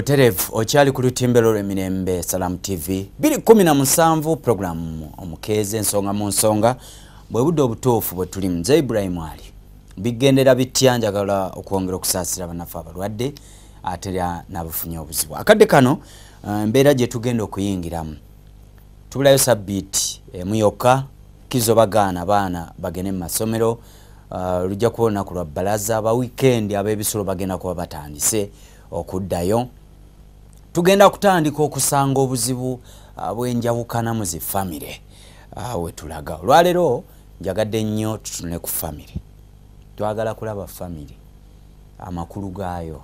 buterevu okyali ku lutimbero lw'emirembe salamu tv 217 programu omukeeza ensonga mu nsonga bwe budde obutuufu bwe tulimu ze ibulayimu ali bigendera bitya njagala okwongera okusaasira abanafu abalwadde atera nabufunye obuzibu akadde kano eh, mbeera gye tugenda okuyingiramu tubulayo sabbiiti emu eh, yokka kizobagaana abaana bagende mu masomero eh, lujja kuba olunaku lwa bbalaza abawiikendi ab'ebisolo bagenda kuba batandise okuddayo tugenda kutandika okusanga obuzibu ah, bwenjawukana mu zifamire ah, wetulaga olwaleero njagadde nnyo tutune ku famire twagala kulaba famire amakulu gaayo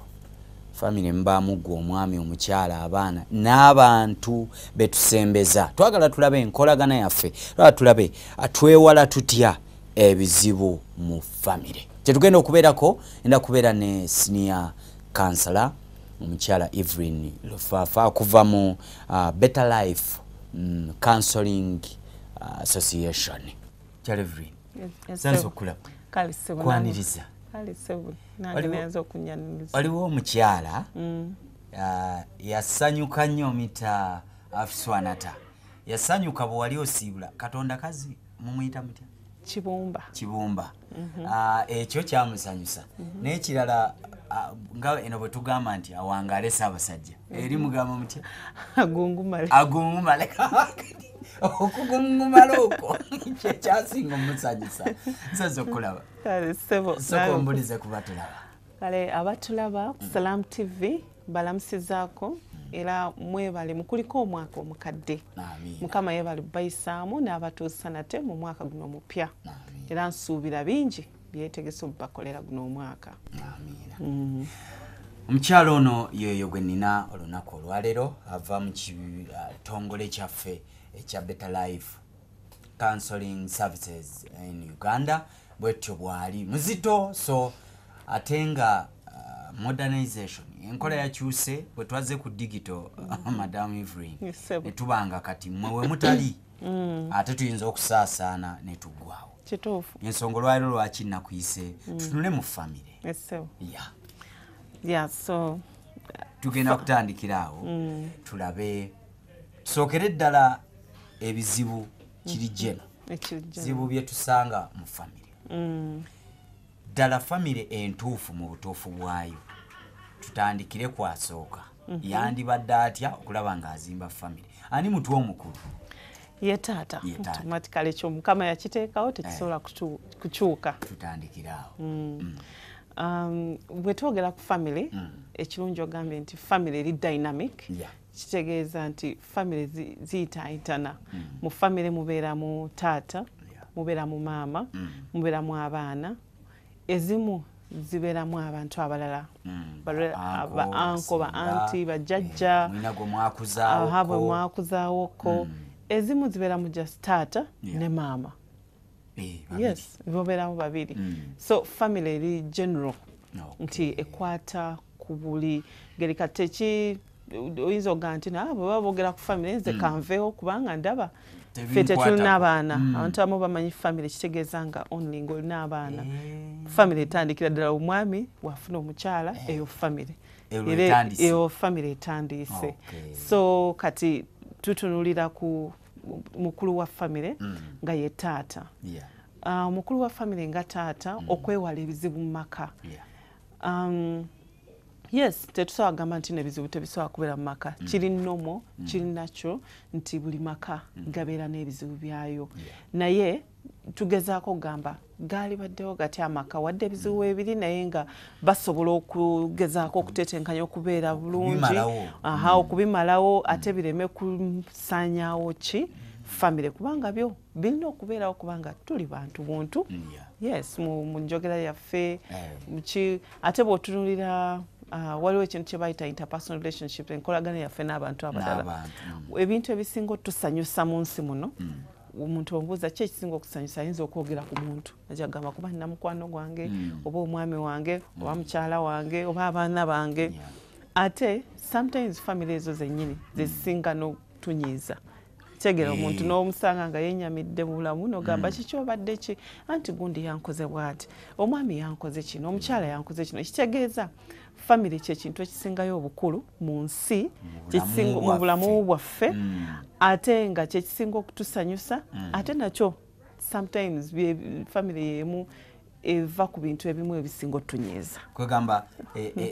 famire mbaamuggwa omwami omukyala abaana n'abantu betusembeza twagala tulabe enkolagana yaffe lwaa tulabe atwewala ah, tutya ebizibu mu famire kyetugenda okubeerako enda kubeera ne siniya kansala omukyala evelyn lufafa okuva mu uh, better life um, counseling uh, association waliwo omukyala mm. uh, yasanyuka nnyo mita afiswanata yasanyuka bwewali osiibula katonda kazi mumwyita mutya kibumba mhm. uh, ekyo kyamusanyusa mhm. nekirala nga eno bwe tugamba nti awangale saabasajja mhm. eri mugamba mutya agungumale okugungumala okwo kyekyasinga omusajisa nsaza okulaba sokombulize kuba tulaba kale abatulaba salaamu tv mbalamusizaako mhm. era mwebale mukuliko omwaka omukadde mukama yebale bayisaamu n'abatuusa nate mu mwaka guno omupya era nsuubira bingi byetegese obubakolera guno omwaka mm-hmm. omukyalo ono yeyo gwe nina olunaku olwalero ava mu uh, kitongole kyaffe ekya better life counseling services in uganda bwetyo bwali muzito so ate nga uh, modernization enkola mm. yakyuse bwetwaze ku digital mm. madam evrin netubanga kati mwe wemutali mm. ate tuyinza okusaasaana netugwawo kituufu ensonga olwaliro lwaki nakuise hmm. tutunule mu famire uh, tugenda kutandikira awo hmm. tulabe tusookere ddala ebizibu kiri jeno hmm. zibu byetusanga mu famire ddala famire entuufu mu butuufu bwayo tutandikire kwasooka yandibadde atya okulaba ngaazimba famire ani mutwe omukulu yetata automatically chum kama yakiteeka ote tisobola eh. kukyuka tutandikirawo mm. mm. um, wetwogera ku family mm. ekirungi ogambye nti family eri dynamic yeah kitegeeza nti famire ziyitayitana mm -hmm. mu famire mubeeramu taata yeah. mubeeramu maama mm -hmm. mubeeramu abaana ezimu zibeeramu abantu abalala mm. ba anko ba anti bajajja eh, bwe mwakuzaawoko mm -hmm. ezimu ziberamu just tata ne maama eh, yes bobeeramu babiri mm. so family eri general nti ekwata ku buli ngeri kateki oyinza okuga nti ah, bweba boogera ku famiry nze mm. kanveho kubanga ndaba fe tetulinaabaana mm. abantu abamu bamanyi famiry kitegeeza nga only ngaolinaabaana eh. famiry etandikira ddala omwami wafuna omukyala eh. eyo famiry era eyo famiry etandiise so kati tutunulira ku mukulu wa famire mm. nga ye taata yeah. uh, mukulu wa famire nga taata mm. okwewala ebizibu mu maka yeah. um, yes tetusobola kugamba nti nebizibu tebisobola kubeera mu maka mm. kiri nnomo mm. kirinakyo nti buli maka mm. gabeera n'ebizibu byayo yeah. naye tugezaako okugamba gaali baddewo gatya amaka wadde hmm. ebizibu ebiri naye nga basobola okugezaako okutetenkanya okubeera bulungi aha hmm. okubimalawo ate hmm. bireme kusanyawo ki famire kubanga byo birina okubeerawo kubanga tuli bantu buntu yes mu njogera yaffe eh. ki ate bwotunulira ah, waliwo ekintu kyebayita interpersonal relationship enkolagana yaffe n'abantu abadala ebintu ebisinga otusanyusa mu nsi muno omuntu ombuuza ki ekisinga okusanyusa ayinza okwogera ku muntu ajagamba kuba nina mukwano gwange mm. oba omwami wange oba mm. mukyala wange oba abaana bange ate sometimes famiry ezo zenyini zezisinga n'otunyiiza kitegera eh. omuntu n'omusanga nga yenyamidde mu bulamu nogamba mm. kiki obadde ki anti gundi yankozebwa ati omwami yankoze kino omukyala yankoze kino ekitegeeza famiry kyekintu ekisingayo obukulu mu nsi mu bulamu bwaffe mm. ate nga kyekisinga okutusanyusa mm. ate nakyo sometimes famiry yemu eva ku bintu ebimu ebisinga otunyeza kwegamba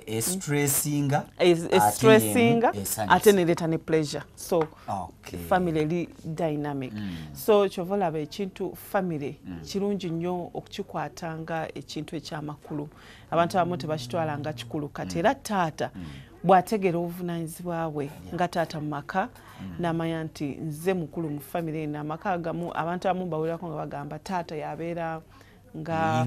estressinga e, hmm. e e, ate nereeta ne pleasure so okay. family eri dynamic mm. so kyova olaba ekintu family mm. kirungi nnyo okukikwatanga ekintu ekyamakulu abantu abamu tebakitwalanga kikulu kati hmm. era taata mm. bwategera obuvunanyizibwa bwe yeah. nga taata mumaka Mm. namanya nti nze mukulu mu famiry eno amaka agamu abantu abamu bawulirako nga bagamba taata yabeera nga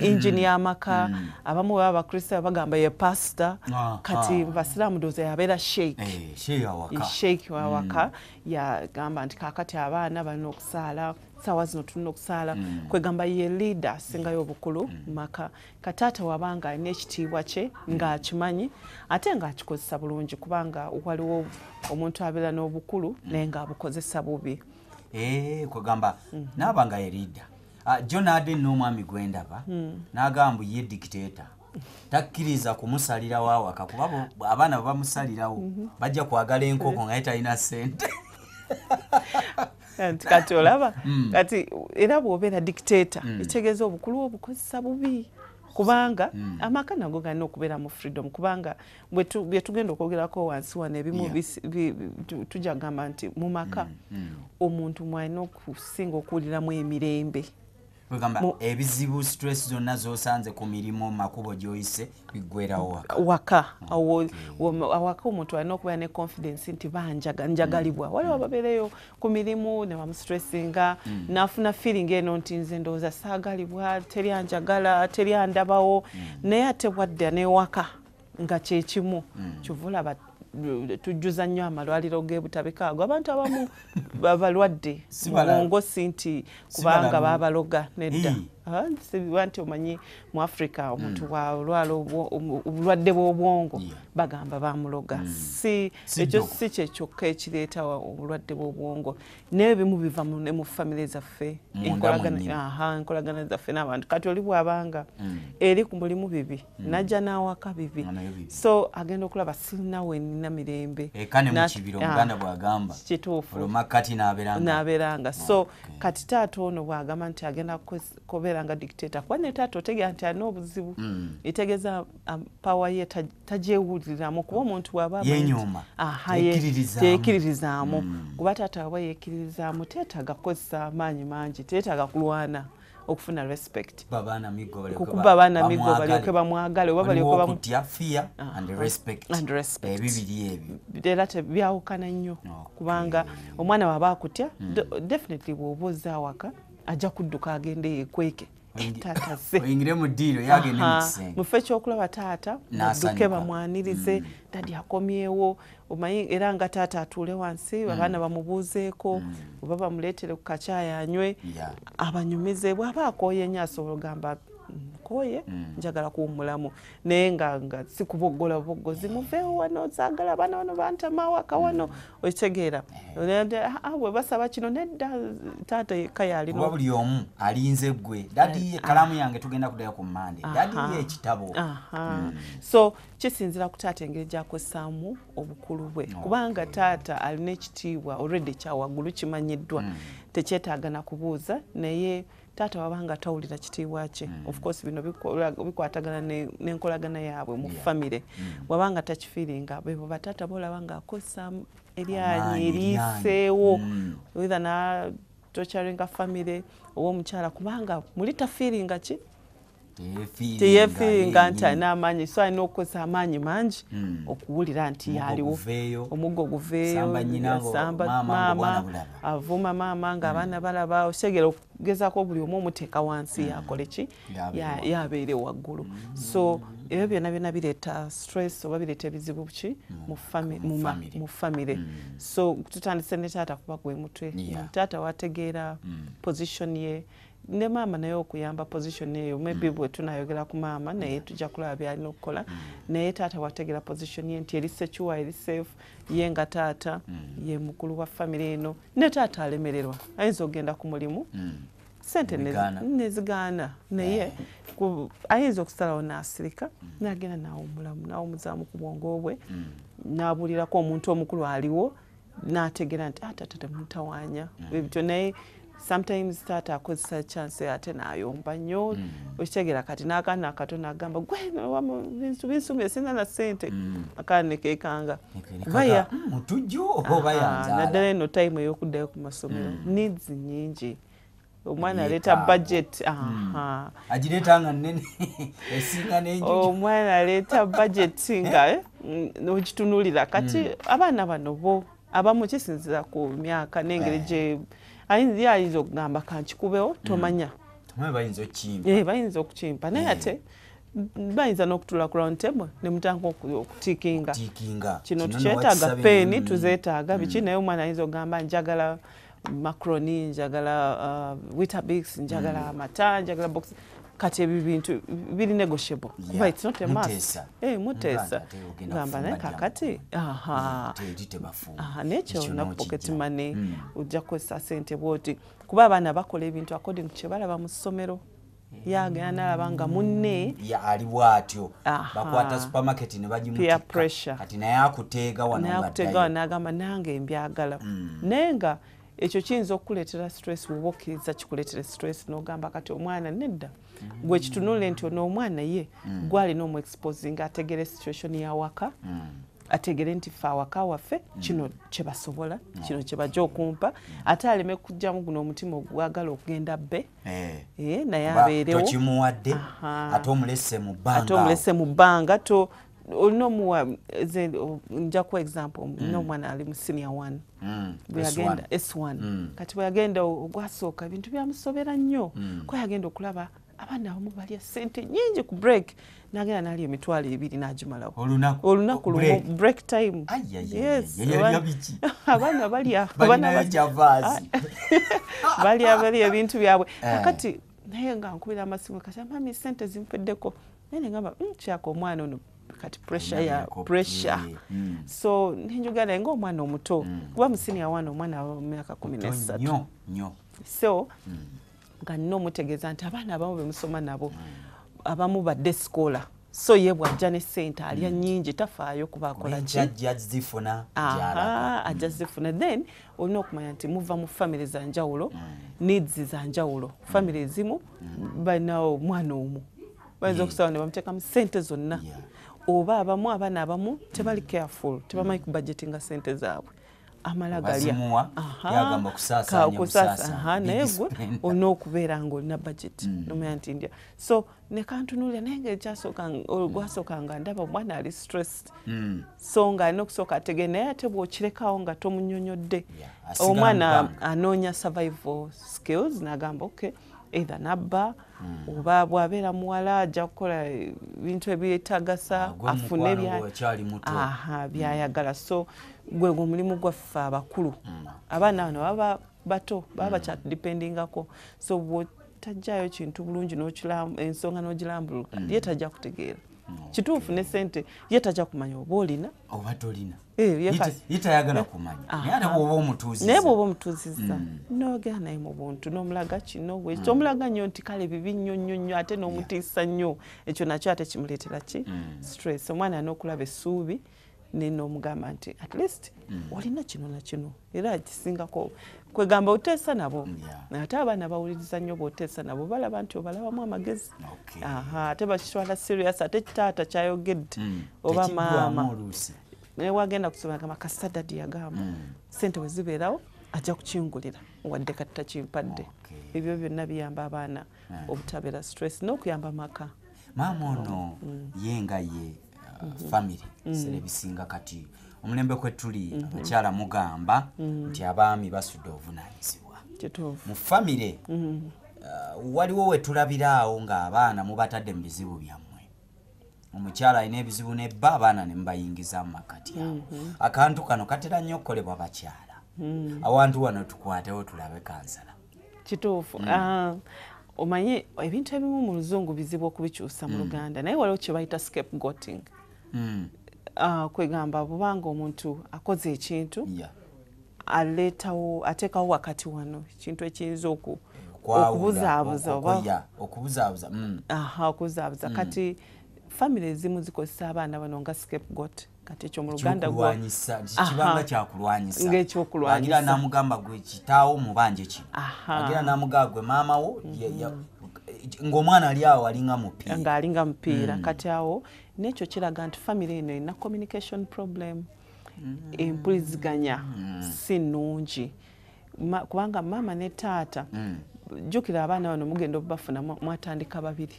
engini yamaka mm. mm. abamu baba abakristo bagamba ye pasta kati basiramu doza yabeera sheikhe eh, wawaka eh, mm. yagamba nti kakati abaana balina okusaala sawa zino tulina okusaala kwegamba ye leada asingayo obukulu maka kataata wabanga alina ekitiibwa kye ngaakimanyi ate ngaakikozesa bulungi kubanga waliwo omuntu abeera n'obukulu naye ngaabukozesa bubi eh, kwegamba naaba nga ye leada Ah, jo nadde nomwami gwendaba nagamba ye dikiteta takkiriza kumusalira wawaka kuba abaana bebamusalirawo bajja kwagala enkoko ngaye talina sente nti kati olaba mm. kati era bwobeera dikiteta ekitegeeza mm. obukulu obukozesa bubi kubanga mm. amaka nago galina okubeera mu freedom kubanga byetugenda okwogerako wansi wano ebimu tujja kugamba nti mu maka omuntu mwalina okusinga okuwuliramu emirembe wegamba ebizibu stress zonna zosanze ku mirimu makubo gyoyise biggwerawo waka waka mm. awaka omuntu alina okubeera ne confidence nti banjaga mm. njagalibwa mm. waliwo ababeereyo ku mirimu newamustressinga nafuna feeling eno nti nze ndowooza saagalibwa teryanjagala teryandabawo naye ate bwadda newaka nga kyekimu kivulaba tujjuza nnyo amalwaliro g'ebutabikaago abantu abamu babalwadde mungosi nti kubanga babaloga nedda hey. nti omanyi mu africa omuntu mm. wa olwala obulwadde bw'obwongo bagamba bamuloga mm. ekyo si kyekyokka ekireeta obulwadde bw'obwongo naye bimu biva mu famire zaffe enkolagana zaffe n'abantu kati oli bwabanga mm. eri ku mulimu bibi najja n'awaka bibi so agenda okulaba sirina wenina mirembe ah, kituufu n'abeeranga so kati taata ono bwagamba nti agenda kobera okubeera nga dictator kuba netaata otegera nti alina obuzibu mm. etegeeza um, power ye tagyewuliriramu kuba omuntu wabaayekkiririzaamu mm. kuba taata waba yekkiririzaamu tetaaga kukozesa amaanyi mangi tetaaga kulwana okufuna respect kukuba abaana migo balyoke bamwagale oba era byawukana nnyo kubanga omwana waaba akutya mm. definitely bwoba ozaawaka ajja kudduka agende yekweke etaata semufo ekyokulaba taata aduke bamwanirize mm. dadi akomyewo omanyi era nga taata atuule wansi mm. abaana bamubuuzeeko mm. oba bamuleetere ku kacayanywe abanyumize bwaba akoyenye asobola ogamba mukoye mm. njagala kuwumulamu naye nga nga sikubogola bogozi mm. muveewo wano zagala abaana wano bantamawaka mm. wano okitegeera eh. ah, ah, bwe basaba kino nedda taata yekka yalina buli omu alinze gwe dadiye eh, kalamu ah. yange tugenda kudayo ku mande dadiye ekitabo so kisinzira ku taata engeri gyakozesaamu obukulu bwe kubanga taata alina ekitiibwa olredi ekyawaggulu kimanyiddwa tekyetaagana kubuuza naye taata wabanga tawulira kitiibwa kye mm. ofcourse bino bikwatagana nenkolagana yaabwe mu famire mm. wabanga takifiiringa bebo bataata boolaba ngaakozesa eryanyi eriiseewo wetha mm. natocaringa famire owomukyala kubanga muli tafiiringa ki teyefi nga nti alina amaanyi so alina okukozesa amaanyi mangi hmm. okuwulira nti aliwo omuggo oguveeyosambamaama avuuma maama ngaabaana hmm. balaba okitegera okugezako buli omu omuteeka wansi yakole hmm. ki yabeere waggulu so ebyo byonna byonna bireeta stress oba bireeta ebizibu ki mu famire so tutandise ne taata kuba gwe mutwe taata wategeera position ye yeah. ne maama naye okuyamba position eyo maybe mm. bwe tunayogera ku maama naye tujja kulaba byalina okukola mm. naye taata wategera position ye nti eri secuwa eri safe ye nga taata mm. ye mukulu wa famiry eno ne taata alemererwa ayinza okgenda ku mulimu sente nezigaana naye ayinza okusalawo naasirika nagenda nawumulamu nawumuzaamu ku bwongo bwe nabuulirako omuntu omukulu aliwo nategera nti ah, tata temutawanya ebityo naye sometimes taata akozesa chance ate nayomba nnyo okitegera mm. kati nakana akatona agamba gwebinsumye sina na sente akanekekanga kubaya naddala eno time eyokuddayo ku masomero mm. needs nyingi mm. omwana aleeta budget agireeta nga nnene esinga nenj omwana aleeta budget nga nokitunulira kati abaana bano bo abamu kisinzira ku myaka nengeri gye ayinza ayinza okugamba kankikubewo tomanya bayinza okukimpa naye ate bayinza n'okutula ku rontable nemutanga okutikinga kino tukyetaaga peeni tuzetaaga biki naye omwana ayinza okugamba njagala macroni njagala witabix njagala amata njagala boxi kati ebyo bintu biri negotiable kuba its not amasmutesa eh, gamba naye kakati mm, nekyona pocket money mm. ojja kukozesa sente bwoti kuba abaana bakola ebintu according kyebalaba mu ssomero mm. yagenda nalaba nga munne ali bwatyo bakwata supermarket nebagimutikati naye akuteegawanaye akuteegawa nagamba nange mbyagala naye nga ekyo kiyinza okukuletera stress woba okkiriza kikuletere stress nogamba kati omwana nedda gwe mm. kitunule nti onoomwana ye mm. gwalina omu exposing ategere situation yawaka mm. ategere nti fe awaka waffe kino kyebasobola kino kyebajja okumpa ate aleme kujjamu guno omutima ogwagala okugenda bbe eh. Eh, naye abeerewokimuwadde ate omulese mu bbanga olina omuwa e njakuwa example mm. olina omwana ali musinia one mm. bweyagenda s one mm. kati bweyagenda ogwasooka ebintu byamusobera nnyo kuba yagenda okulaba abaana abamu balya sente nyingi ku break nagenda nali emitwalo ebiri nagimalawo olunaku lu break time abaana balyabalya balya ebintu byabwe eh. kakati naye nga nkubira amasimu kati amami sente zimpeddeko naye nengamba hmm, kyaka omwana ono kati pressure ya pressure hmm. so hmm. nenjogala hmm. nga omwana omuto kuba musini awaana omwana wmyaka kumi nesatu so nga nina omutegeeza nti abaana abamu bemusoma nabo abamu badde sikola so ye bwajja ne sente alya nyingi tafaayo kubaakolakiajazifuna ajja zifuna then olina okumanya nti muva mu famiry zanjawulo needs zanjawulo famiry ezimu bana omwana omu bayinza okusaba ne bamuteekamu sente zonna oba abamu abaana abamu tebali careful tebamanyi ku budgetinga sente zaabwe amala galyanaye gwe olina okubeera nga olina budget nomanya nti ndya so nekantunulira naye ngaolgwasookanga ndaba omwana ali stressed mm. so nga alina okusooka ategee naye ate bwokirekawo nga tomunyonyodde omwana anoonya survival skills nagamba okay either nabba mm. oba bwabeera muwala ajja kukola ebintu ebyetagasa ah, afune aha hmm. byayagala mm. so gwe gwomulimu gwaffe abakulu mm. abaana bano baba bato baba hmm. bakyatudipendingako mm. so bwotajjayo kintu bulungi ensonga n'ogirambuluka mm. yetajja kutegeera kituufu ne sente ye tajja kumanya oba olina oba tolina eh, ye tayagala kumanya ah, ayeate ah. bwoba omutuuzi naye bwoba omutuuziza mm. nogera naye mu buntu n'omulaga kino wekyo mm. omulaga nnyo nti kale bibi nnyo nnyo nnyo ate n'omutiisa nnyo ekyo nakyo ate kimuleetera ki mm. stress omwana n'okulaba essuubi nenomugamba nti at least olina kino nakino era kisingako kwegamba oteesa nabo ate abaana bawuliriza nnyo bwoteesa nabo balaba nti obalabamu amagezi ate bakitwala serious ate kitaata kyayogedde hmm. oba maama newagenda kusoma kasita dadi yagamba hmm. sente wezibeerawo ajja kukingulira wadde katita kimpadde ebyo byonna biyamba abaana hmm. obutabeera stress n'okuyamba maka maama ono yengaye uh, mhm. famiry sera ebisinga kati omulembe kwetuli omukyala mhm. mugamba mhm. nti abaami basudde obuvunanyizibwa mufamire mhm. uh, waliwo wetulabiraawo ngaabaana mubatadde mu bizibu byammwe omukyala alina ebizibu nebba abaana nemubayingiza mumakati awo akantu kano katera nnyo okukolebwa bakyala awantu wano tukwatewo tulabe kansala kituufu mm. ah, omanye ebintu ebimu mu luzungu bizibu okubikyusa mu mm. luganda naye waliwo kyebayita scapegoting mm. Ah, kwegamba bubanga omuntu akoze ekintu aletawo ateekawo wakati wano ekintu ekiyinza okubuzaabuzaokubuzaabuza mm. mm. kati famiry ezimu zikozesa abaana bano nga scapegot kati ekyo muluganda kibanga kyakulwanyisa ngekyokulwanyisa namugamba gwe kitaawo mubanje kino agira namugamba gwe maama wo mm. ngaomwana ali awo alinga mupiira ngaalinga mupiira kati awo nekyo kiraga nti famire eno erina communication problem mm-hmm. empuliziganya mm-hmm. si nungi kubanga maama ne taata mm. jukira abaana bano mugenda obubafuna mwatandika babiri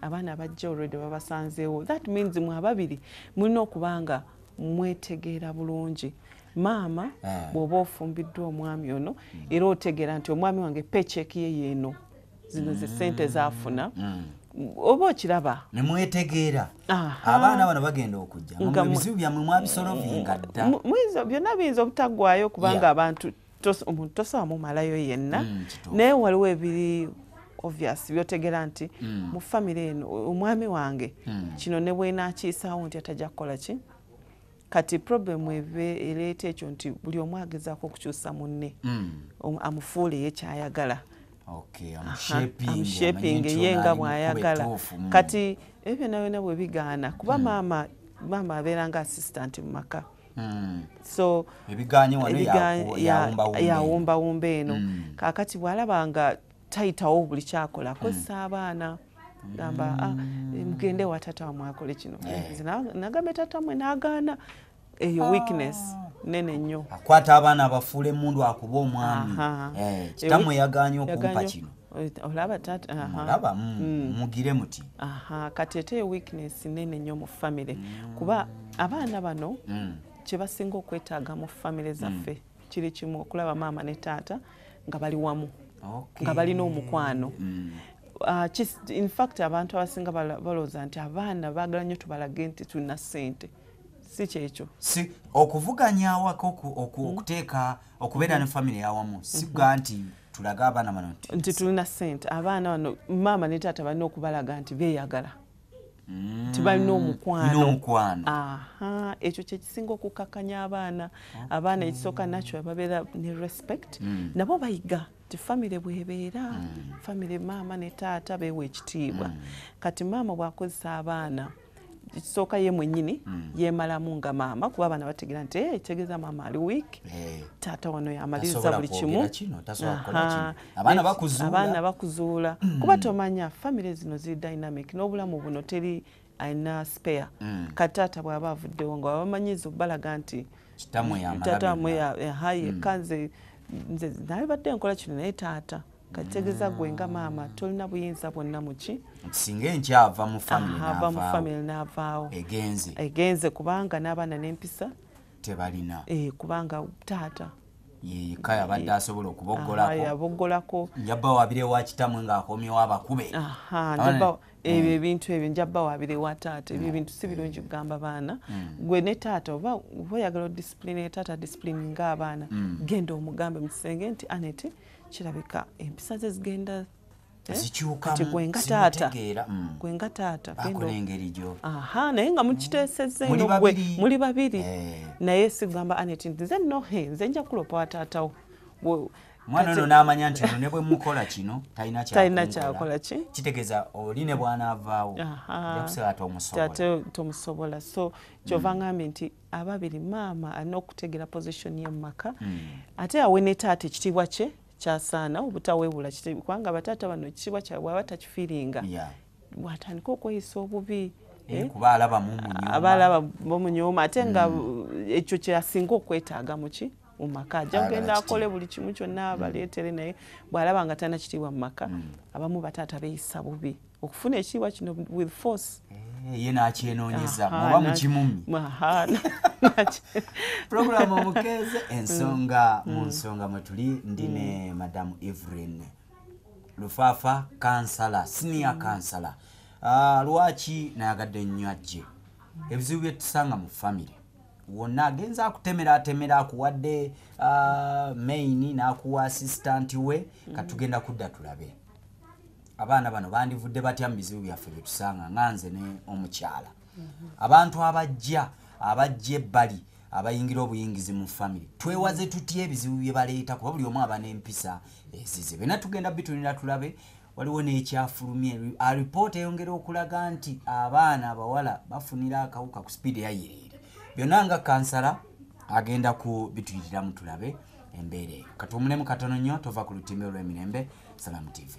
abaana abajja olwedde babasanzeewo that means mwe ababiri mulina okubanga mwetegeera bulungi maama ah. bwoba ofumbiddwa omwami ono mm. era otegeera nti omwami wange pecheki yeyo eno zino zesente mm. zaafuna oba okiraba ne mwetegeera abaana bano bagenda okujja ebizibu byammwe mwabisolovinga dda byonna biyinza obutaggwayo kubanga abantu omuntu tosobamu malayo yenna mm, naye waliwo ebiri obvious byotegeera nti mm. mu famiry eno omwami wange mm. kino ne bwenakiisawo nti atajja kukola ki kati problemu ebe ereeta ekyo nti buli omu agezaako okukyusa munne amufuule yekyayagala amushaping yenga bwayagala mm. kati ebyona byona bwebigaana kuba maama mm. maama abeeranga assistant mumaka mm. so yawumbawumba eno kakati bwalabanga tayitawo buli kyakola kozesa abaana gamba ah, mugende wa tata wamwakole kino eh. nagambe tata mwe nagaana eyo ah. weakness ah. nene nnyo akwata abaana abafuula emundu akuba omwami eh, kitamwe yaganye okumpa kino eh, olaba mm, mm, mm. mugire muti kati eteyo weakness nene nnyo mu famire kuba abaana bano kyebasinga okwetaaga mu famire zaffe kiri kimu okulaba maama ne taata nga bali wamu nga balina omukwano ah, infact abantu abasinga balowooza nti abaana baagala nnyo tubalage nti tulina ssente si kyekyo si okuvuganyawako hmm. okuteeka okubeera hmm. ne famiry yawamu siga hmm. nti tulaga abaana bano nti tulina sente abaana bano maama ne taata balina okubalaga nti beeyagala tibalina omukwanomukwano ekyo kyekisinga okukakanya abaana abaana ekisooka nakyo babeera ne respect nabo bayiga ti famire bwebeera famire maama ne taata beewa ekitiibwa kati maama bwakozesa abaana kisooka ye mwenyini mm. yemalamu nga maama kuba abaana bategera nti ekitegeeza maama ali wiiki hey. taata wano yamaliriza buli kimu abaana bakuzuula kuba tomanya famire zino ziri dynamic n'obulamu buno teri ayina spare mm. kataata bw'aba avuddewo nga wabamanyiza obbalaga nti tatamwe yekanze nze naye badde nkola kino naye taata mm. kategeeza gwe nga maama tolina buyinza bwonna muki singa enkyava muava mu famiry naavaawo egenze egenze kubanga n'abaana n'empisa tebalina eh, kubanga taata yeka yabadde asobola okuboggolakoyaboggolako njaba wabire wa kitamwe ngaakomyewo abakube mm. ebyo ebintu ebyo njaba wabire wa taata ebyo mm. ebintu si birungi kugamba baana mm. gwe ne taata oba oyagala odisipulini taata disipulini ngaabaana genda omugambe mu kisenge nti anet kirabika empisa ze zigenda eh? zikyukagwenga taatagwenga taata mm. naye nga mukiteeseza mm. eno gwe muli babiri eh. naye sigamba anet nze nohe nze njakulopa wa taatawo mwana ono n'amanya nti no ne bwe mukola kino talina kyakola ki kitegeeza oli ne bwanaavaawo yakusaba tomusobolate tomusobola so kyova mm. ngambe nti ababiri maama alina okutegera position ye mumaka ate awe ne taata ekitiibwa kye kyasaana obutaweebula kubanga bataata bano kiwa kyabwaba takifiiringa bwatandika okweyisa obubi abaalaba eh? bomunyooma ate nga mm. ekyo kyasinga okwetaaga muki mumaka ajja kugenda akole buli kimu kyonna mm. abaleetere naye bwalaba nga talina kitiibwa mu maka mm. abamu bataata beeyisa bubi okufuna ekitiibwa kino with force mm. ye nakyenonyeza oba mukimumi puroguramu omukeeze mm. ensonga mu mm. nsonga mwetuli ndi mm. ne madamu evrin lufaafa kansala sinia kansala ah, lwaki nayagadde nnywajje ebizibu byetusanga mu famiry wonna agenza akutemera atemera akuwadde ah, maini nakuwa asistanti we katugenda kudda tulabe abaana bano bandivudde batya mu bizibu byaffe byetusanga nanze ne omukyala abantu abajja abajja ebbali abayingira obuyingizi mu famiry twewaze tutya ebizibu bye baleeta kuba buli omu aba n'empisa ezize bena tugenda bitunira tulabe waliwo nekyafulumye alipoota eyongera okulaga nti abaana abawala bafunira akawuka ku speedi eyayiriiri byonna nga kansala agenda kubitwiriramu tulabe embeere katumulemu katono nnyo tova ku lutimbe olw'emirembe salamu tv